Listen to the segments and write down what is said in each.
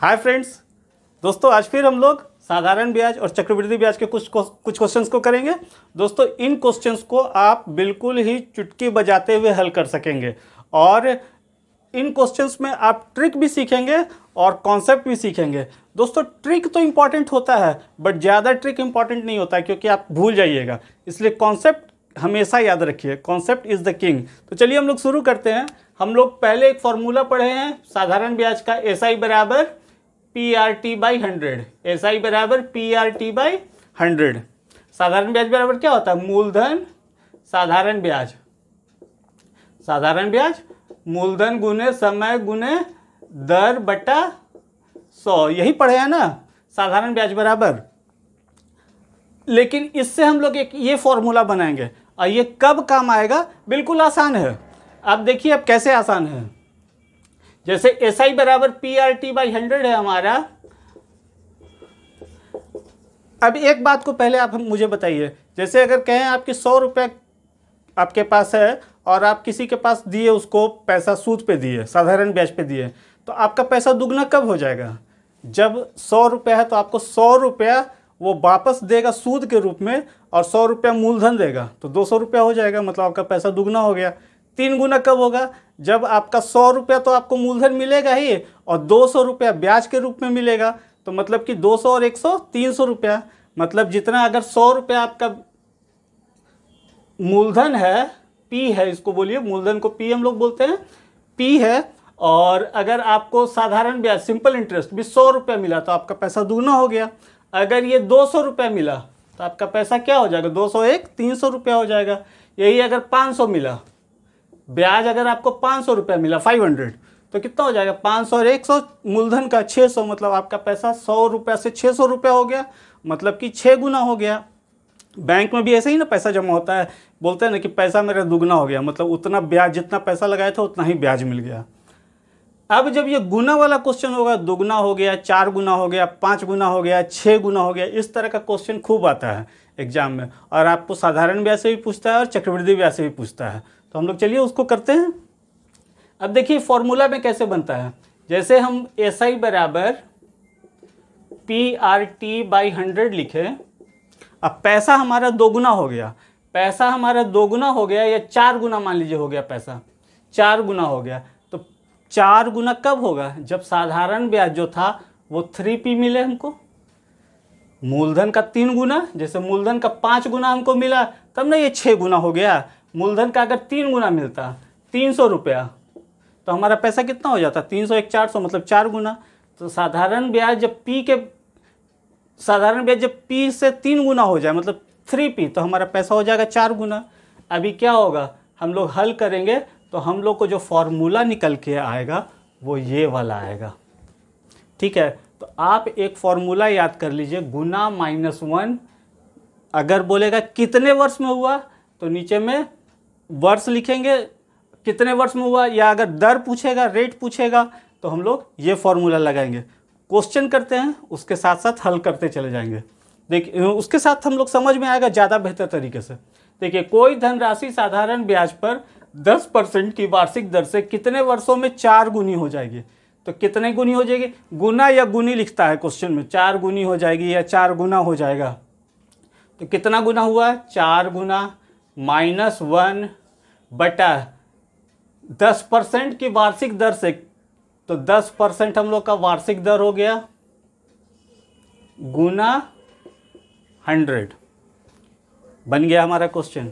hi friends दोस्तों आज फिर हम लोग साधारण ब्याज और चक्रवृद्धि ब्याज के कुछ कुछ क्वेश्चंस को करेंगे दोस्तों इन क्वेश्चंस को आप बिल्कुल ही चुटकी बजाते हुए हल कर सकेंगे और इन क्वेश्चंस में आप ट्रिक भी सीखेंगे और कॉन्सेप्ट भी सीखेंगे दोस्तों ट्रिक तो इम्पॉर्टेंट होता है बट ज़्यादा ट्रिक इम्पॉर्टेंट नहीं होता है क्योंकि आप भूल जाइएगा इसलिए कॉन्सेप्ट हमेशा याद रखिए कॉन्सेप्ट इज़ द किंग तो चलिए हम लोग शुरू करते हैं हम लोग पहले एक फॉर्मूला पढ़े हैं साधारण ब्याज का एस SI बराबर P R T by hundred S I बराबर P R T by hundred साधारण ब्याज बराबर क्या होता है मूलधन साधारण ब्याज साधारण ब्याज मूलधन गुने समय गुने दर बटा सौ यही पढ़े हैं ना साधारण ब्याज बराबर लेकिन इससे हम लोग एक ये फॉर्मूला बनाएंगे और ये कब काम आएगा बिल्कुल आसान है आप देखिए अब कैसे आसान है जैसे एस आई बराबर P R T by hundred है हमारा अब एक बात को पहले आप हम मुझे बताइए जैसे अगर कहें आपके सौ रुपये आपके पास है और आप किसी के पास दिए उसको पैसा सूद पे दिए साधारण ब्याज पे दिए तो आपका पैसा दुगना कब हो जाएगा जब सौ रुपया है तो आपको सौ रुपया वो वापस देगा सूद के रूप में और सौ रुपया मूलधन देगा तो दो सौ रुपया हो जाएगा मतलब आपका पैसा दुगना हो गया तीन गुना कब होगा जब आपका सौ रुपया तो आपको मूलधन मिलेगा ही और दो सौ रुपया ब्याज के रूप में मिलेगा तो मतलब कि दो सौ और एक सौ तीन सौ रुपया मतलब जितना अगर सौ रुपया आपका मूलधन है पी है इसको बोलिए मूलधन को पी हम लोग बोलते हैं पी है और अगर आपको साधारण ब्याज सिंपल इंटरेस्ट भी सौ रुपया मिला तो आपका पैसा दूना हो गया अगर ये दो सौ रुपया मिला तो आपका पैसा क्या हो जाएगा दो सौ एक तीन सौ रुपया हो जाएगा यही अगर पाँच सौ मिला ब्याज अगर आपको पाँच सौ रुपया मिला फाइव हंड्रेड तो कितना हो जाएगा पाँच सौ और एक सौ मूलधन का छः सौ मतलब आपका पैसा सौ रुपया से छः सौ रुपया हो गया मतलब कि छः गुना हो गया बैंक में भी ऐसे ही ना पैसा जमा होता है बोलते हैं ना कि पैसा मेरा दुगना हो गया मतलब उतना ब्याज जितना पैसा लगाया था उतना ही ब्याज मिल गया अब जब ये गुना वाला क्वेश्चन होगा दोगुना हो गया चार गुना हो गया पाँच गुना हो गया छः गुना हो गया इस तरह का क्वेश्चन खूब आता है एग्जाम में और आपको साधारण ब्याज से भी पूछता है और चक्रवृद्धि ब्याज से भी पूछता है तो हम लोग चलिए उसको करते हैं अब देखिए फॉर्मूला में कैसे बनता है जैसे हम एस आई बराबर P R T by hundred लिखे अब पैसा हमारा दोगुना हो गया पैसा हमारा दोगुना हो गया या चार गुना मान लीजिए हो गया पैसा चार गुना हो गया तो चार गुना कब होगा जब साधारण ब्याज जो था वो थ्री पी मिले हमको मूलधन का तीन गुना जैसे मूलधन का पाँच गुना हमको मिला तब ना ये छः गुना हो गया मूलधन का अगर तीन गुना मिलता तीन सौ रुपया तो हमारा पैसा कितना हो जाता तीन सौ एक चार सौ मतलब चार गुना तो साधारण ब्याज जब पी के साधारण ब्याज जब पी से तीन गुना हो जाए मतलब थ्री पी तो हमारा पैसा हो जाएगा चार गुना अभी क्या होगा हम लोग हल करेंगे तो हम लोग को जो फॉर्मूला निकल के आएगा वो ये वाला आएगा ठीक है तो आप एक फॉर्मूला याद कर लीजिए गुना माइनस वन अगर बोलेगा कितने वर्ष में हुआ तो नीचे में वर्ष लिखेंगे कितने वर्ष में हुआ या अगर दर पूछेगा रेट पूछेगा तो हम लोग ये फॉर्मूला लगाएंगे क्वेश्चन करते हैं उसके साथ साथ हल करते चले जाएंगे देखिए उसके साथ हम लोग समझ में आएगा ज़्यादा बेहतर तरीके से देखिए कोई धनराशि साधारण ब्याज पर दस परसेंट की वार्षिक दर से कितने वर्षों में चार गुनी हो जाएगी तो कितने गुनी हो जाएगी गुना या गुनी लिखता है क्वेश्चन में चार गुनी हो जाएगी या चार गुना हो जाएगा तो कितना गुना हुआ है चार गुना माइनस वन बटा दस परसेंट की वार्षिक दर से तो दस परसेंट हम लोग का वार्षिक दर हो गया गुना हंड्रेड बन गया हमारा क्वेश्चन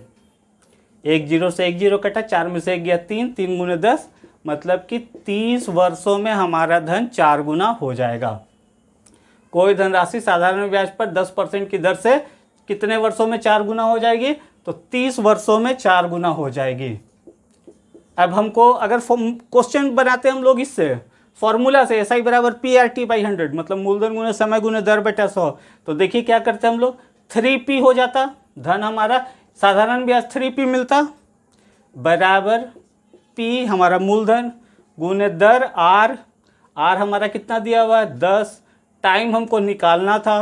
एक जीरो से एक जीरो कटा चार में से एक गया तीन तीन गुना दस मतलब कि तीस वर्षों में हमारा धन चार गुना हो जाएगा कोई धनराशि साधारण ब्याज पर दस परसेंट की दर से कितने वर्षों में चार गुना हो जाएगी तो तीस वर्षों में चार गुना हो जाएगी अब हमको अगर क्वेश्चन बनाते हम लोग इससे फॉर्मूला से ऐसा ही बराबर P R T by hundred मतलब मूलधन गुने समय गुने दर बेटा सौ तो देखिए क्या करते हम लोग थ्री पी हो जाता धन हमारा साधारण ब्याज थ्री पी मिलता बराबर पी हमारा मूलधन गुने दर आर आर हमारा कितना दिया हुआ है दस टाइम हमको निकालना था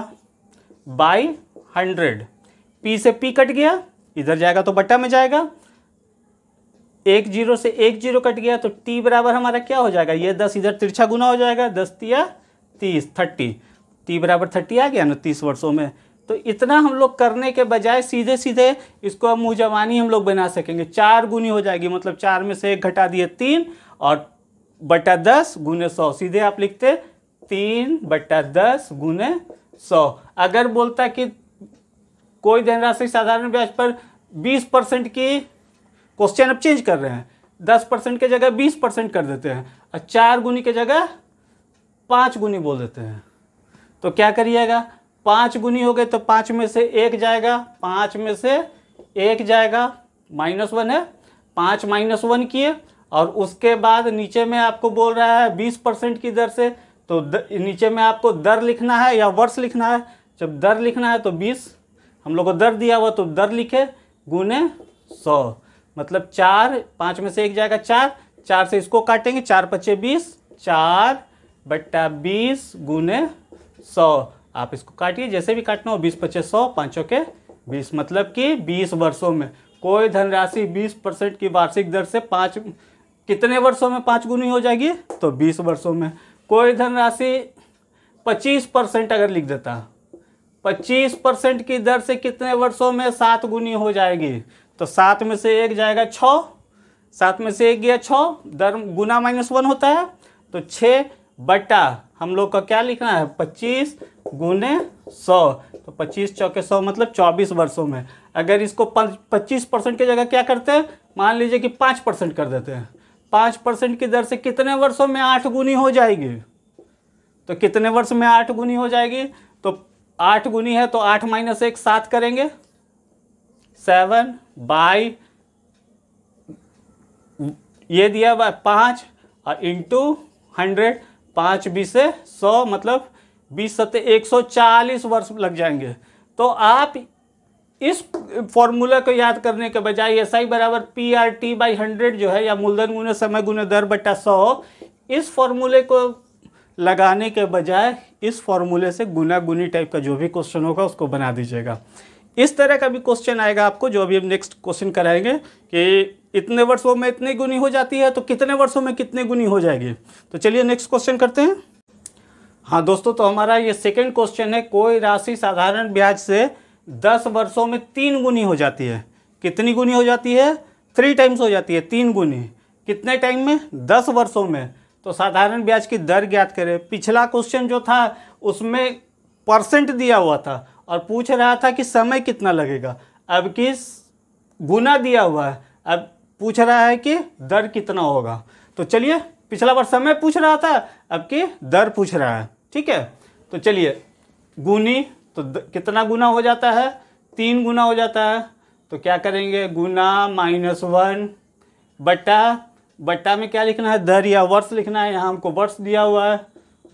बाई हंड्रेड पी से पी कट गया इधर जाएगा तो बट्टा में जाएगा एक जीरो से एक जीरो कट गया तो टी बराबर हमारा क्या हो जाएगा ये दस इधर तिरछा गुना हो जाएगा दस तिया तीस थर्टी टी बराबर थर्टी आ गया ना तीस वर्षों में तो इतना हम लोग करने के बजाय सीधे सीधे इसको अब मुँह हम लोग बना सकेंगे चार गुनी हो जाएगी मतलब चार में से एक घटा दिए तीन और बटा दस गुने सौ सीधे आप लिखते तीन बटा दस गुने सौ अगर बोलता कि कोई धनराशि साधारण ब्याज पर बीस परसेंट की क्वेश्चन अब चेंज कर रहे हैं दस परसेंट की जगह बीस परसेंट कर देते हैं और चार गुनी की जगह पाँच गुनी बोल देते हैं तो क्या करिएगा पाँच गुनी हो गए तो पाँच में से एक जाएगा पाँच में से एक जाएगा माइनस वन है पाँच माइनस वन किए और उसके बाद नीचे में आपको बोल रहा है बीस परसेंट की दर से तो द, नीचे में आपको दर लिखना है या वर्ष लिखना है जब दर लिखना है तो बीस हम लोग को दर दिया हुआ तो दर लिखे गुने सौ मतलब चार पाँच में से एक जाएगा चार चार से इसको काटेंगे चार पच्चे बीस चार बट्टा बीस गुने सौ आप इसको काटिए जैसे भी काटना हो बीस पच्चे सौ पाँचों के बीस मतलब कि बीस वर्षों में कोई धनराशि बीस परसेंट की वार्षिक दर से पाँच कितने वर्षों में पाँच गुनी हो जाएगी तो बीस वर्षों में कोई धनराशि पच्चीस परसेंट अगर लिख देता 25 परसेंट की दर से कितने वर्षों में सात गुनी हो जाएगी तो सात में से एक जाएगा छ सात में से एक गया छः दर गुना माइनस वन होता है तो छः बटा हम लोग का क्या लिखना है पच्चीस गुने सौ तो पच्चीस चौके सौ मतलब चौबीस वर्षों में अगर इसको पच्चीस परसेंट की जगह क्या करते हैं मान लीजिए कि पाँच परसेंट कर देते हैं पाँच परसेंट की दर से कितने वर्षों में आठ गुनी हो जाएगी तो कितने वर्ष में आठ गुनी हो जाएगी आठ गुनी है तो आठ माइनस एक सात करेंगे सेवन बाई ये दिया हुआ पाँच और इंटू हंड्रेड पाँच बीस से सौ मतलब बीस सत्य एक सौ चालीस वर्ष लग जाएंगे तो आप इस फॉर्मूला को याद करने के बजाय एस आई बराबर P R T by hundred जो है या मूलधन गुने समय गुने दर बट्टा सौ इस फॉर्मूले को लगाने के बजाय इस फॉर्मूले से गुना गुनी टाइप का जो भी क्वेश्चन होगा उसको बना दीजिएगा इस तरह का भी क्वेश्चन आएगा आपको जो अभी हम नेक्स्ट क्वेश्चन कराएंगे कि इतने वर्षों में इतनी गुनी हो जाती है तो कितने वर्षों में कितने गुनी हो जाएगी तो चलिए नेक्स्ट क्वेश्चन करते हैं हाँ दोस्तों तो हमारा ये सेकेंड क्वेश्चन है कोई राशि साधारण ब्याज से दस वर्षों में तीन गुनी हो जाती है कितनी गुनी हो जाती है थ्री टाइम्स हो जाती है तीन गुनी कितने टाइम में दस वर्षों में तो साधारण ब्याज की दर ज्ञात करें पिछला क्वेश्चन जो था उसमें परसेंट दिया हुआ था और पूछ रहा था कि समय कितना लगेगा अब किस गुना दिया हुआ है अब पूछ रहा है कि दर कितना होगा तो चलिए पिछला बार समय पूछ रहा था अब कि दर पूछ रहा है ठीक है तो चलिए गुनी तो द, कितना गुना हो जाता है तीन गुना हो जाता है तो क्या करेंगे गुना माइनस वन बटा बट्टा में क्या लिखना है दर या वर्ष लिखना है यहाँ हमको वर्ष दिया हुआ है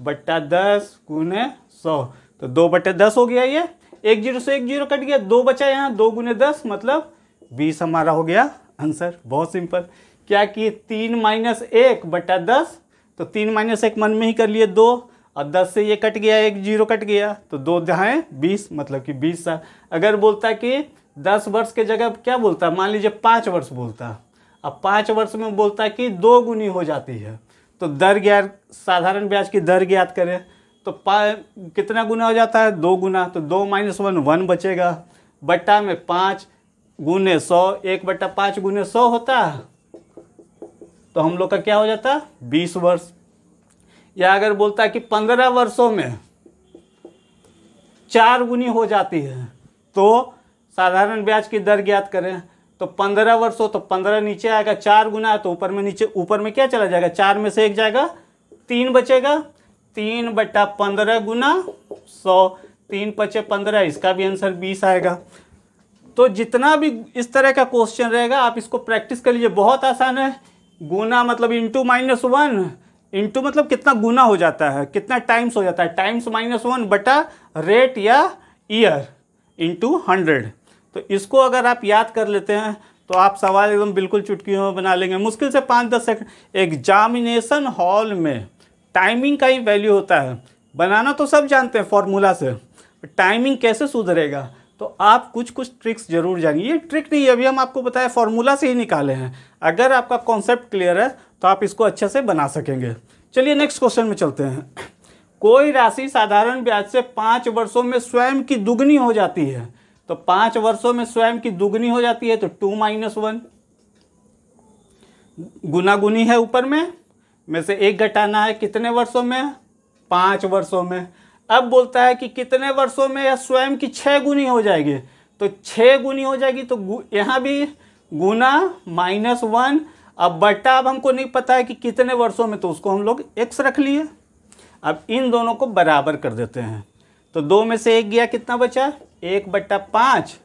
बट्टा दस गुने सौ तो दो बट्टे दस हो गया ये एक जीरो से एक जीरो कट गया दो बचा यहाँ दो गुने दस मतलब बीस हमारा हो गया आंसर बहुत सिंपल क्या कि तीन माइनस एक बट्टा दस तो तीन माइनस एक मन में ही कर लिए दो और दस से ये कट गया एक जीरो कट गया तो दो दहाएँ बीस मतलब कि बीस साल अगर बोलता कि दस वर्ष के जगह क्या बोलता मान लीजिए पाँच वर्ष बोलता अब पाँच वर्ष में बोलता है कि दो गुनी हो जाती है तो दर ज्ञात साधारण ब्याज की दर ज्ञात करें तो पा कितना गुना हो जाता है दो गुना तो दो माइनस वन वन बचेगा बट्टा में पाँच गुने सौ एक बट्टा पाँच गुने सौ होता है तो हम लोग का क्या हो जाता है बीस वर्ष या अगर बोलता है कि पंद्रह वर्षों में चार गुनी हो जाती है तो साधारण ब्याज की दर ज्ञात करें तो पंद्रह वर्ष हो तो पंद्रह नीचे आएगा चार गुना तो ऊपर में नीचे ऊपर में क्या चला जाएगा चार में से एक जाएगा तीन बचेगा तीन बटा पंद्रह गुना सौ तीन पचे पंद्रह इसका भी आंसर बीस आएगा तो जितना भी इस तरह का क्वेश्चन रहेगा आप इसको प्रैक्टिस कर लीजिए बहुत आसान है गुना मतलब इंटू माइनस वन इंटू मतलब कितना गुना हो जाता है कितना टाइम्स हो जाता है टाइम्स माइनस वन बटा रेट या ईयर इंटू हंड्रेड तो इसको अगर आप याद कर लेते हैं तो आप सवाल एकदम बिल्कुल चुटकियों में बना लेंगे मुश्किल से पाँच दस सेकंड एग्जामिनेशन हॉल में टाइमिंग का ही वैल्यू होता है बनाना तो सब जानते हैं फॉर्मूला से टाइमिंग कैसे सुधरेगा तो आप कुछ कुछ ट्रिक्स जरूर जानिए ये ट्रिक नहीं अभी हम आपको बताएं फॉर्मूला से ही निकाले हैं अगर आपका कॉन्सेप्ट क्लियर है तो आप इसको अच्छे से बना सकेंगे चलिए नेक्स्ट क्वेश्चन में चलते हैं कोई राशि साधारण ब्याज से पाँच वर्षों में स्वयं की दुगनी हो जाती है तो पाँच वर्षों में स्वयं की दुगनी हो जाती है तो टू माइनस वन गुनागुनी है ऊपर में में से एक घटाना है कितने वर्षों में पाँच वर्षों में अब बोलता है कि कितने वर्षों में यह स्वयं की छह गुनी हो जाएगी तो छः गुनी हो जाएगी तो यहाँ भी गुना माइनस वन अब बट्टा अब हमको नहीं पता है कि कितने वर्षों में तो उसको हम लोग एक्स रख लिए अब इन दोनों को बराबर कर देते हैं तो दो में से एक गया कितना बचा एक बट्टा पाँच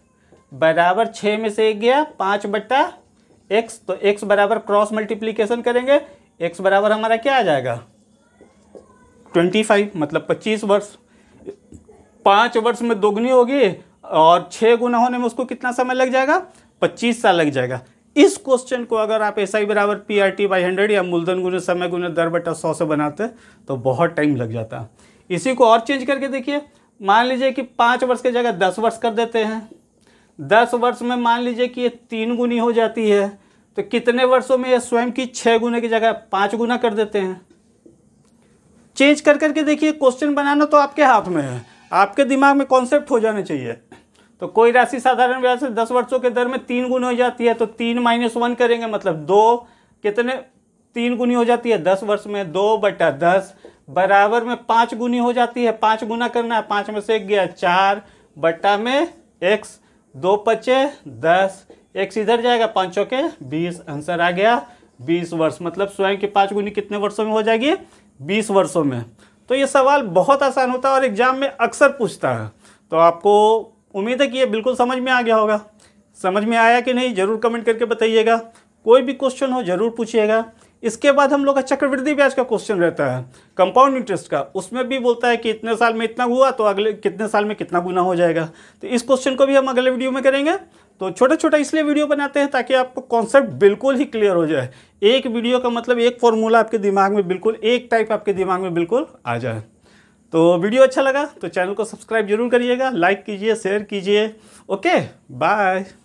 बराबर छः में से एक गया पाँच बट्टा एक्स तो एक्स बराबर क्रॉस मल्टीप्लीकेशन करेंगे एक्स बराबर हमारा क्या आ जाएगा ट्वेंटी फाइव मतलब पच्चीस वर्ष पाँच वर्ष में दोगुनी होगी और छः गुना होने में उसको कितना समय लग जाएगा पच्चीस साल लग जाएगा इस क्वेश्चन को अगर आप एस बराबर P R T by hundred या मूलधन गुने समय गुने दर बटा सौ से बनाते तो बहुत टाइम लग जाता है इसी को और चेंज करके देखिए मान लीजिए कि पाँच वर्ष की जगह दस वर्ष कर देते हैं दस वर्ष में मान लीजिए कि ये तीन गुनी हो जाती है तो कितने वर्षों में ये स्वयं की छः गुने की जगह पाँच गुना कर देते हैं चेंज कर करके देखिए क्वेश्चन बनाना तो आपके हाथ में है आपके दिमाग में कॉन्सेप्ट हो जाना चाहिए तो कोई राशि साधारण ब्याज से दस वर्षों के दर में तीन गुना हो जाती है तो तीन माइनस वन करेंगे मतलब दो कितने तीन गुनी हो जाती है दस वर्ष में दो बटा दस बराबर में पाँच गुनी हो जाती है पाँच गुना करना है पाँच में से एक गया चार बट्टा में एक्स दो पचे दस एक्स इधर जाएगा पांचों के बीस आंसर आ गया बीस वर्ष मतलब स्वयं की पाँच गुनी कितने वर्षों में हो जाएगी बीस वर्षों में तो ये सवाल बहुत आसान होता है और एग्जाम में अक्सर पूछता है तो आपको उम्मीद है कि ये बिल्कुल समझ में आ गया होगा समझ में आया कि नहीं ज़रूर कमेंट करके बताइएगा कोई भी क्वेश्चन हो ज़रूर पूछिएगा इसके बाद हम लोग का चक्रवृद्धि ब्याज का क्वेश्चन रहता है कंपाउंड इंटरेस्ट का उसमें भी बोलता है कि इतने साल में इतना हुआ तो अगले कितने साल में कितना गुना हो जाएगा तो इस क्वेश्चन को भी हम अगले वीडियो में करेंगे तो छोटा छोटा इसलिए वीडियो बनाते हैं ताकि आपको कॉन्सेप्ट बिल्कुल ही क्लियर हो जाए एक वीडियो का मतलब एक फॉर्मूला आपके दिमाग में बिल्कुल एक टाइप आपके दिमाग में बिल्कुल आ जाए तो वीडियो अच्छा लगा तो चैनल को सब्सक्राइब जरूर करिएगा लाइक कीजिए शेयर कीजिए ओके बाय